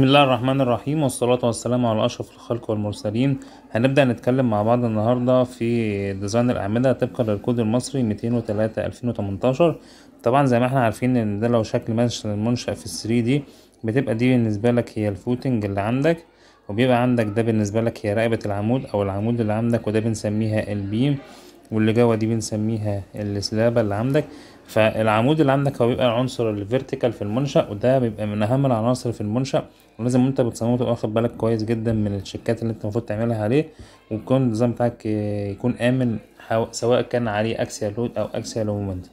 بسم الله الرحمن الرحيم والصلاة والسلام على أشرف الخلق والمرسلين هنبدأ نتكلم مع بعض النهاردة في ديزاين الأعمدة طبقا للكود المصري 203 2018 طبعا زي ما احنا عارفين ان ده لو شكل منشأ في الثري دي بتبقى دي بالنسبة لك هي الفوتنج اللي عندك وبيبقى عندك ده بالنسبة لك هي رقبة العمود أو العمود اللي عندك وده بنسميها البيم واللي جوه دي بنسميها السلابة اللي عندك فالعمود اللي عندك هو بيبقى العنصر الفيرتيكال في المنشأ وده بيبقى من أهم العناصر في المنشأ ولازم وانت بتصممه تبقى واخد بالك كويس جدا من الشيكات اللي انت المفروض تعملها عليه ويكون النظام بتاعك يكون آمن سواء كان عليه أكسيال لود أو أكسيال آه، مومنت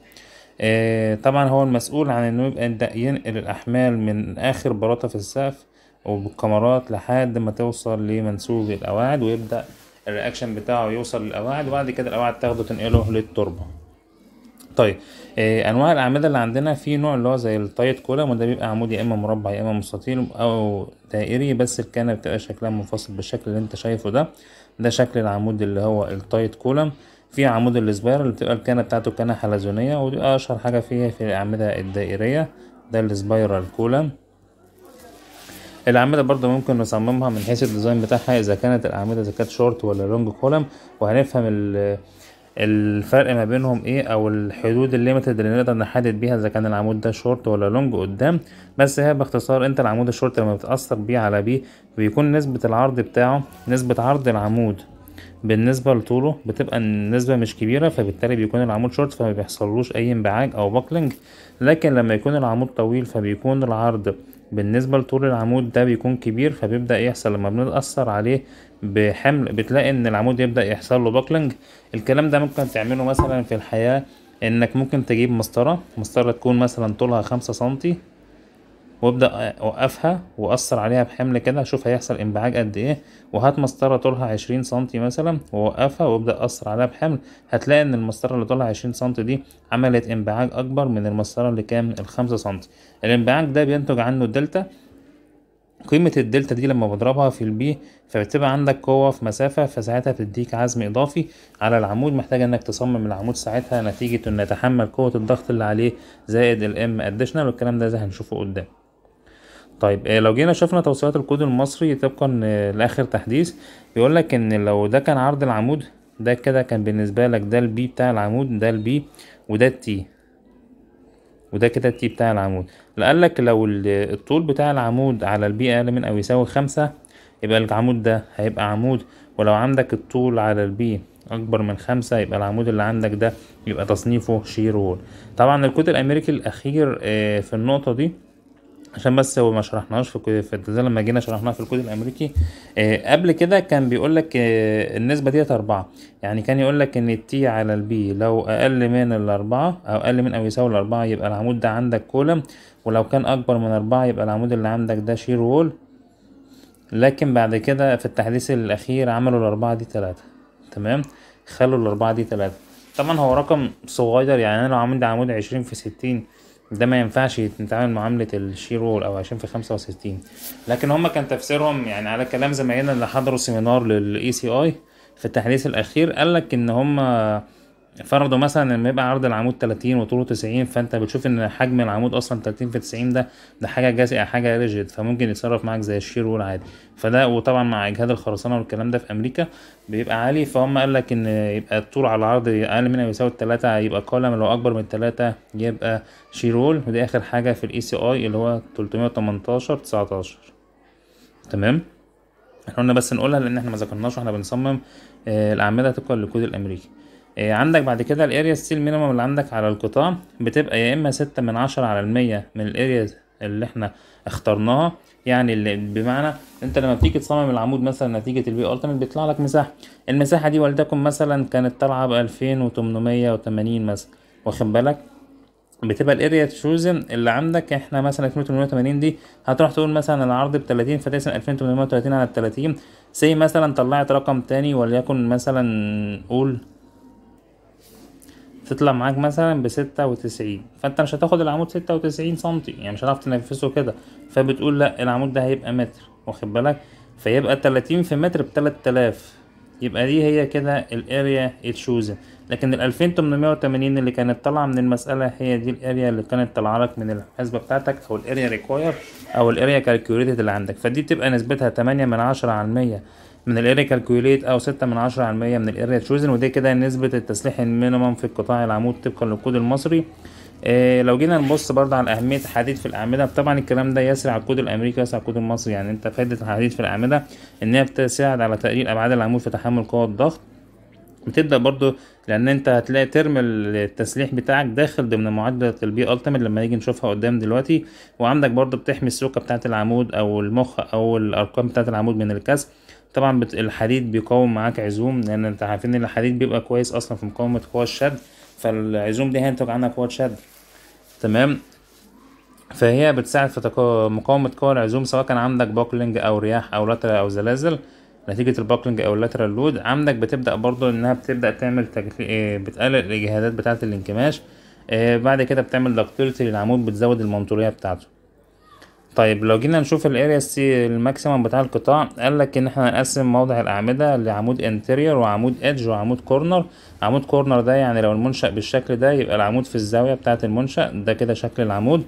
طبعا هو المسؤول عن انه يبقى ينقل الأحمال من آخر براطة في السقف وبالكاميرات لحد ما توصل لمنسوب القواعد ويبدأ الرياكشن بتاعه يوصل للقواعد وبعد كده القواعد تاخده تنقله للتربه طيب آه انواع الاعمده اللي عندنا في نوع اللي هو زي التايت كولم وده بيبقى عمود يا اما مربع يا اما مستطيل او دائري بس الكنه بتبقى شكلها منفصل بالشكل اللي انت شايفه ده ده شكل العمود اللي هو التايت كولم في عمود السبايرال اللي بتبقى الكنه بتاعته كنه حلزونيه ودي اشهر حاجه فيها في الاعمده الدائريه ده السبايرال كولم الاعمده برضو ممكن نصممها من حيث الديزاين بتاعها اذا كانت الاعمده اذا كانت شورت ولا لونج كولم وهنفهم الفرق ما بينهم ايه او الحدود الليميتد اللي نقدر نحدد بيها اذا كان العمود ده شورت ولا لونج قدام بس هي باختصار انت العمود الشورت لما بتاثر بيه على بيه بيكون نسبه العرض بتاعه نسبه عرض العمود بالنسبه لطوله بتبقى النسبه مش كبيره فبالتالي بيكون العمود شورت فما بيحصلوش اي انبعاج او باكلنج لكن لما يكون العمود طويل فبيكون العرض بالنسبة لطول العمود ده بيكون كبير فبيبدأ يحصل لما بنتأثر عليه بحمل بتلاقي ان العمود يبدأ يحصل له باكلنج الكلام ده ممكن تعمله مثلا في الحياة انك ممكن تجيب مسطرة مسطرة تكون مثلا طولها خمسة سنتي وابدأ اوقفها واثر عليها بحمل كده شوف هيحصل انبعاج قد ايه وهات مسطرة طولها عشرين سنتي مثلا ووقفها وابدأ اثر عليها بحمل هتلاقي ان المسطرة اللي طولها عشرين سنتي دي عملت انبعاج اكبر من المسطرة اللي ال الخمسة سنتي الانبعاج ده بينتج عنه الدلتا قيمة الدلتا دي لما بضربها في البي فبتبقى عندك قوة في مسافة فساعتها بتديك عزم إضافي على العمود محتاج إنك تصمم العمود ساعتها نتيجة إنه يتحمل قوة الضغط اللي عليه زائد الام اديشنال والكلام ده زي هنشوفه قدام طيب آه، لو جينا شفنا توصيات الكود المصري طبقا آه، لاخر تحديث بيقول لك ان لو ده كان عرض العمود ده كده كان بالنسبه لك ده البي بتاع العمود ده البي وده التي وده كده التي بتاع العمود قال لك لو الطول بتاع العمود على البي اقل من او يساوي خمسة يبقى العمود ده هيبقى عمود ولو عندك الطول على البي اكبر من خمسة يبقى العمود اللي عندك ده يبقى تصنيفه شير وول طبعا الكود الامريكي الاخير آه، في النقطه دي عشان بس هو ما شرحناهوش في في زي لما جينا شرحناها في الكود الامريكي آه قبل كده كان بيقول لك آه النسبه ديت اربعه يعني كان يقول لك ان التي على البي لو اقل من الاربعه او اقل من او يساوي الاربعه يبقى العمود ده عندك كولم ولو كان اكبر من اربعه يبقى العمود اللي عندك ده شير وول لكن بعد كده في التحديث الاخير عملوا الاربعه دي ثلاثه تمام خلوا الاربعه دي ثلاثه طبعا هو رقم صغير يعني انا لو عندي عمود عشرين في ستين ده ما ينفعش يتعامل معاملة الشي رول او عشرين في خمسة وستين لكن هما كان تفسيرهم يعني على كلام زمايلنا اللي حضروا سيمينار للاي سي اي في التحديث الاخير قالك ان هما فرضوا مثلا لما يبقى عرض العمود 30 وطوله 90 فانت بتشوف ان حجم العمود اصلا 30 في 90 ده ده حاجه جاسئه حاجه ريجيد فممكن يتصرف معاك زي الشير وول عادي فده وطبعا مع اجهاد الخرسانه والكلام ده في امريكا بيبقى عالي فهم قال لك ان يبقى الطول على العرض اقل من او يساوي 3 يبقى كولم لو اكبر من 3 يبقى شير وول ودي اخر حاجه في الاي سي اي اللي هو 318 19 تمام احنا قلنا بس نقولها لان احنا ما ذكرناش واحنا بنصمم آه، الاعمده تبقى للكود الامريكي آه، عندك بعد كده الاريا ستيل مينيمم اللي عندك على القطاع بتبقى يا اما ستة من عشرة على المية من الاريا اللي احنا اخترناها يعني اللي بمعنى انت لما بتيجي تصمم العمود مثلا نتيجه البي التيمت بيطلع لك مساحه المساحه دي ولتكن مثلا كانت طالعه ب 2880 مثلا واخد بالك بتبقى الاريا تشوزن اللي عندك احنا مثلا 2880 دي هتروح تقول مثلا العرض ب 30 فتقسم 2830 على 30 سي مثلا طلعت رقم تاني وليكن مثلا قول تطلع معاك مثلا بستة وتسعين فانت مش هتاخد العمود ستة وتسعين سنتي يعني مش هتعرف تنفذه كده فبتقول لا العمود ده هيبقى متر واخد بالك فيبقى تلاتين في متر بتلات 3000 يبقى دي هي كده الاريا تشوزن لكن ال 2880 اللي كانت طالعه من المساله هي دي الاريا اللي كانت طالعه لك من الحسبه بتاعتك او الاريا ريكوير او الاريا كالكوليتد اللي عندك فدي بتبقى نسبتها 8 من 10 على المية من الاريا كالكوليت او ستة من عشرة على المية من الاريا تشوزن ودي كده نسبة التسليح المينيمم في قطاع العمود طبقا للكود المصري إيه لو جينا نبص برضه على اهميه الحديد في الاعمده طبعا الكلام ده يسري على الكود الامريكي يسري على الكود المصري يعني انت فائده الحديد في الاعمده ان هي بتساعد على تقليل ابعاد العمود في تحمل قوى الضغط بتبدا برضو لان انت هتلاقي ترم التسليح بتاعك داخل ضمن معادله البي التمت لما نيجي نشوفها قدام دلوقتي وعندك برضو بتحمي السوكه بتاعه العمود او المخ او الارقام بتاعه العمود من الكسر طبعا بت... الحديد بيقاوم معاك عزوم لان انت عارفين ان الحديد بيبقى كويس اصلا في مقاومه قوى الشد فالعزوم دي هينتج عنها قوى شد تمام فهي بتساعد في مقاومه قوى العزوم سواء كان عندك بوكلينج او رياح او لتر او زلازل نتيجة الباكلنج أو اللاترال لود عندك بتبدأ برضو إنها بتبدأ تعمل تجري... آه، بتقلل الإجهادات بتاعة الانكماش آه، بعد كده بتعمل دكتورتي للعمود بتزود المنطورية بتاعته طيب لو جينا نشوف الاريا سي الماكسيمم بتاع القطاع قال لك ان احنا هنقسم موضع الاعمده لعمود انتيرير وعمود ادج وعمود كورنر عمود كورنر ده يعني لو المنشا بالشكل ده يبقى العمود في الزاويه بتاعه المنشا ده كده شكل العمود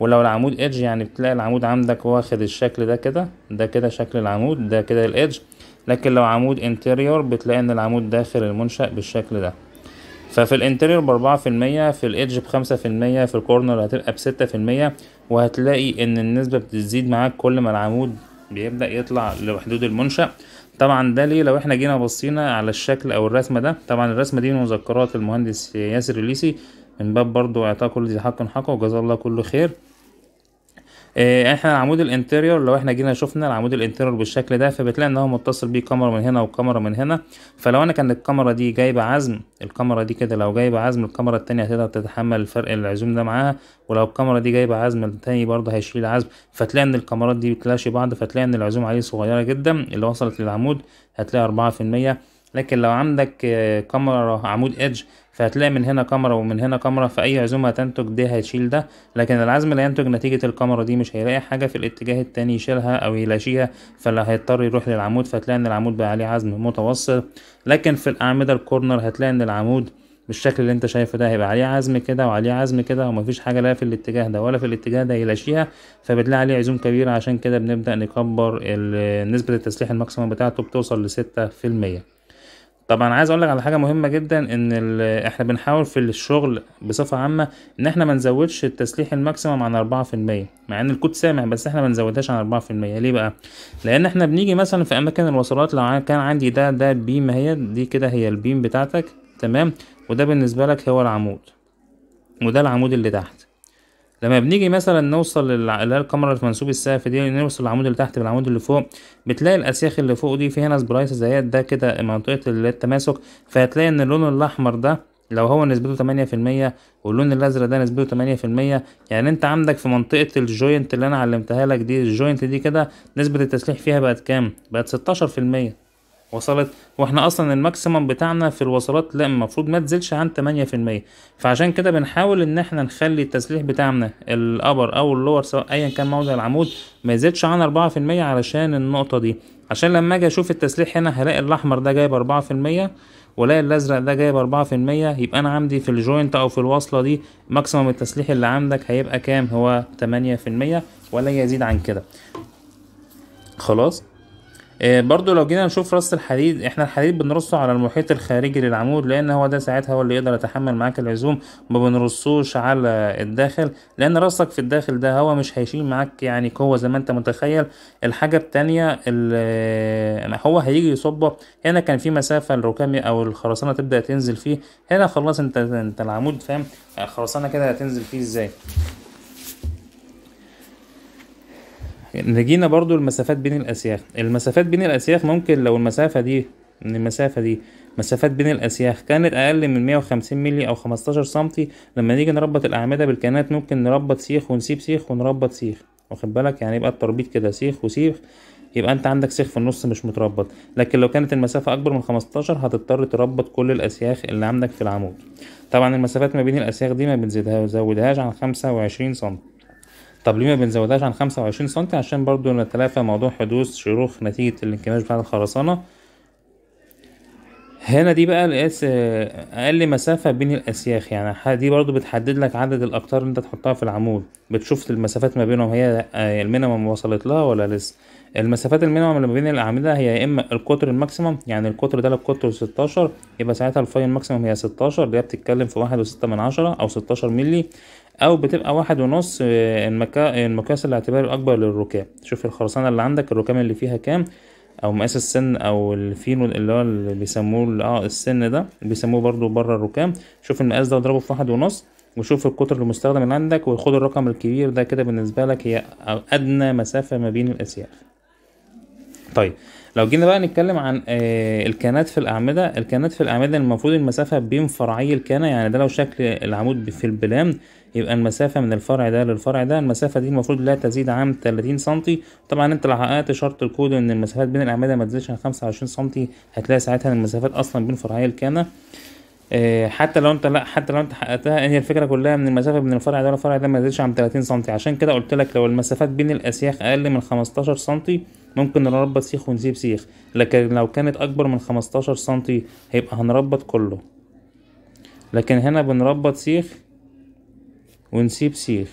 ولو العمود ادج يعني بتلاقي العمود عندك واخد الشكل ده كده ده كده شكل العمود ده كده الادج لكن لو عمود انتريور بتلاقي ان العمود داخل المنشأ بالشكل ده ففي الانتريور بأربعة في المية في الإيدج بخمسة في المية في الكورنر هتبقى بستة في المية وهتلاقي إن النسبة بتزيد معاك كل ما العمود بيبدأ يطلع لحدود المنشأ طبعا ده ليه لو احنا جينا بصينا على الشكل أو الرسمة ده طبعا الرسمة دي من مذكرات المهندس ياسر الليسي من باب برضو إعطاء كل ذي حق حقه وجزاه الله كل خير آه، احنا العمود الانتيريور لو احنا جينا شفنا العمود الانتيريور بالشكل ده فبتلاقي ان هو متصل بيه كاميرا من هنا وكاميرا من هنا فلو انا كانت الكاميرا دي جايبه عزم الكاميرا دي كده لو جايبه عزم الكاميرا التانية هتقدر تتحمل فرق العزوم ده معاها ولو الكاميرا دي جايبه عزم التاني برضه هيشيل عزم فتلاقي ان الكاميرات دي بتلاشي بعض فتلاقي ان العزوم عليه صغيره جدا اللي وصلت للعمود هتلاقي أربعة في المية لكن لو عندك آه، كاميرا عمود ايدج فهتلاقي من هنا كاميرا ومن هنا كاميرا فأي عزومة هتنتج ده هيشيل ده لكن العزم اللي هينتج نتيجة الكاميرا دي مش هيلاقي حاجة في الاتجاه التاني يشيلها أو يلاشيها فلا هيضطر يروح للعمود فهتلاقي إن العمود بقى عليه عزم متوسط لكن في الأعمدة الكورنر هتلاقي إن العمود بالشكل اللي انت شايفه ده هيبقى عليه عزم كده وعليه عزم كده ومفيش حاجه لا في الاتجاه ده ولا في الاتجاه ده يلاشيها فبتلاقي عليه عزوم كبيره عشان كده بنبدا نكبر نسبه التسليح الماكسيمم بتاعته بتوصل لستة في المية طبعا عايز اقول لك على حاجه مهمه جدا ان احنا بنحاول في الشغل بصفه عامه ان احنا ما نزودش التسليح الماكسيمم عن 4% مع ان الكود سامع بس احنا ما نزودهاش عن 4% ليه بقى لان احنا بنيجي مثلا في اماكن الوصلات لو كان عندي ده ده بيم هي دي كده هي البيم بتاعتك تمام وده بالنسبه لك هو العمود وده العمود اللي تحت لما بنيجي مثلا نوصل اللي هي الكاميرا في منسوب السقف دي نوصل العمود اللي تحت بالعمود اللي فوق بتلاقي الاسياخ اللي فوق دي فيها ناس برايس زيات ده كده منطقه التماسك فهتلاقي ان اللون الاحمر ده لو هو نسبته تمانية في المية واللون الازرق ده نسبته تمانية في المية يعني انت عندك في منطقة الجوينت اللي انا علمتها لك دي الجوينت دي كده نسبة التسليح فيها بقت كام بقت ستاشر في المية وصلت واحنا اصلا الماكسيمم بتاعنا في الوصلات لا المفروض ما تزيدش عن 8% فعشان كده بنحاول ان احنا نخلي التسليح بتاعنا الابر او اللور سواء ايا كان موضع العمود ما يزيدش عن 4% علشان النقطه دي عشان لما اجي اشوف التسليح هنا هلاقي الاحمر ده جايب 4% والاقي الازرق ده جايب 4% يبقى انا عندي في الجوينت او في الوصله دي ماكسيمم التسليح اللي عندك هيبقى كام هو 8% ولا يزيد عن كده خلاص آه، برضو لو جينا نشوف رص الحديد احنا الحديد بنرصه على المحيط الخارجي للعمود لان هو ده ساعتها هو اللي يقدر يتحمل معاك العزوم ما بنرصوش على الداخل لان رصك في الداخل ده هو مش هيشيل معاك يعني قوة زي ما انت متخيل الحاجة التانية اللي آه، هو هيجي يصبه هنا كان في مسافة الركامي او الخرسانة تبدأ تنزل فيه هنا خلاص انت انت العمود فاهم الخرسانة كده هتنزل فيه ازاي نجينا يعني برضو المسافات بين الأسياخ المسافات بين الأسياخ ممكن لو المسافة دي من المسافة دي مسافات بين الأسياخ كانت أقل من 150 مللي أو 15 سنتي لما نيجي نربط الأعمدة بالكنات ممكن نربط سيخ ونسيب سيخ ونربط سيخ واخد بالك يعني يبقى التربيط كده سيخ وسيخ يبقى انت عندك سيخ في النص مش متربط لكن لو كانت المسافة اكبر من 15 هتضطر تربط كل الاسياخ اللي عندك في العمود طبعا المسافات ما بين الاسياخ دي ما بنزودهاش عن 25 سم طب ليه ما بنزودهاش عن خمسة وعشرين سنتي عشان برضو نتلافى موضوع حدوث شروخ نتيجة الانكماش بتاع الخرسانة هنا دي بقى القياس اقل مسافه بين الاسياخ يعني دي برضو بتحدد لك عدد الاقطار اللي انت تحطها في العمود بتشوف المسافات ما بينهم هي آه، المينيمم وصلت لها ولا لسه المسافات المينيمم اللي ما بين الاعمده هي يا اما القطر الماكسيمم يعني القطر ده لو قطر 16 يبقى ساعتها الفاين ماكسيمم هي 16 اللي هي بتتكلم في واحد وستة من عشرة او 16 مللي او بتبقى واحد ونص آه، المكا... المقياس الاعتباري الاكبر للركام شوف الخرسانه اللي عندك الركام اللي فيها كام او مقاس السن او الفينو اللي هو اللي بيسموه اه السن ده بيسموه برضو بره الركام شوف المقاس ده واضربه في واحد ونص وشوف القطر المستخدم اللي عندك وخد الرقم الكبير ده كده بالنسبه لك هي ادنى مسافه ما بين الاسياف طيب لو جينا بقى نتكلم عن آه، الكانات في الأعمدة الكانات في الأعمدة المفروض المسافة بين فرعي الكانة يعني ده لو شكل العمود في البلام يبقى المسافة من الفرع ده للفرع ده المسافة دي المفروض لا تزيد عن 30 سنتي طبعا انت لو حققت شرط الكود ان المسافات بين الأعمدة ما تزيدش عن 25 سنتي هتلاقي ساعتها المسافات أصلا بين فرعي الكانة آه، حتى لو انت لا حتى لو انت حققتها هي الفكره كلها من المسافه بين الفرع ده والفرع ده ما تزيدش عن 30 سم عشان كده قلت لك لو المسافات بين الاسياخ اقل من 15 سم ممكن نربط سيخ ونسيب سيخ لكن لو كانت اكبر من 15 سنتي هيبقى هنربط كله لكن هنا بنربط سيخ ونسيب سيخ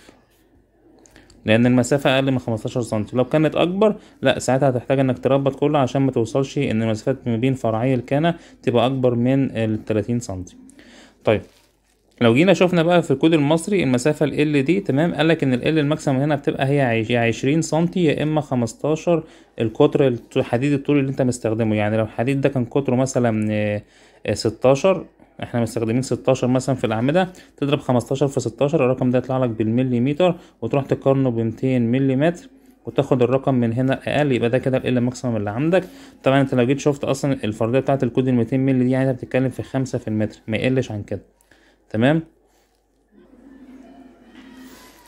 لان المسافه اقل من 15 سنتي لو كانت اكبر لا ساعتها هتحتاج انك تربط كله عشان ما توصلش ان المسافات ما بين فرعي الكانه تبقى اكبر من التلاتين 30 سنتي طيب لو جينا شفنا بقى في الكود المصري المسافة ال دي تمام قالك ان ال الماكسيمم هنا بتبقى هي يا عشرين سنتي يا اما خمستاشر القطر حديد الطول اللي انت مستخدمه يعني لو الحديد ده كان قطره مثلا آه، ستاشر احنا مستخدمين 16 مثلا في الاعمده تضرب 15 في 16 الرقم ده يطلع لك بالمليمتر وتروح تقارنه ب 200 ملم وتاخد الرقم من هنا اقل يبقى ده كده ال ماكسيمم اللي عندك طبعا انت لو جيت شفت اصلا الفرضيه بتاعت الكود ال 200 مللي دي يعني انت بتتكلم في 5 في المتر ما يقلش عن كده تمام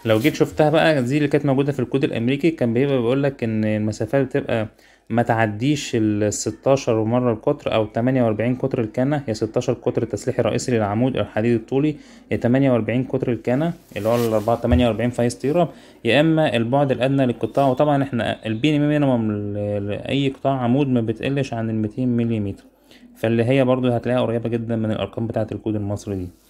لو جيت شفتها بقى دي اللي كانت موجوده في الكود الامريكي كان بيبقى بيقول لك ان المسافات بتبقى ما تعديش ال 16 مره القطر او 48 قطر الكنه هي 16 قطر تسليحي رئيسي للعمود الحديد الطولي يا 48 قطر الكنه اللي هو ال 48 فايز طيره يا اما البعد الادنى للقطاع وطبعا احنا البيني إيه مينيمم لاي قطاع عمود ما بتقلش عن ال 200 ملم فاللي هي برضو هتلاقيها قريبه جدا من الارقام بتاعه الكود المصري دي